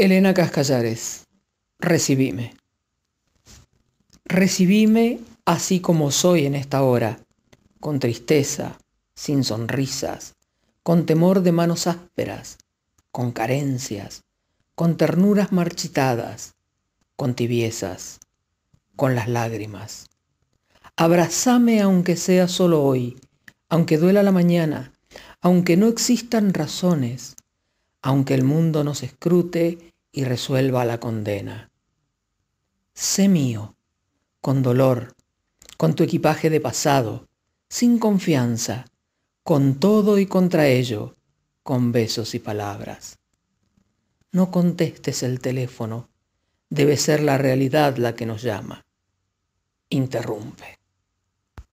Elena Cascallares, recibime. Recibime así como soy en esta hora, con tristeza, sin sonrisas, con temor de manos ásperas, con carencias, con ternuras marchitadas, con tibiezas, con las lágrimas. Abrazame aunque sea solo hoy, aunque duela la mañana, aunque no existan razones, aunque el mundo nos escrute y resuelva la condena. Sé mío, con dolor, con tu equipaje de pasado, sin confianza, con todo y contra ello, con besos y palabras. No contestes el teléfono, debe ser la realidad la que nos llama. Interrumpe.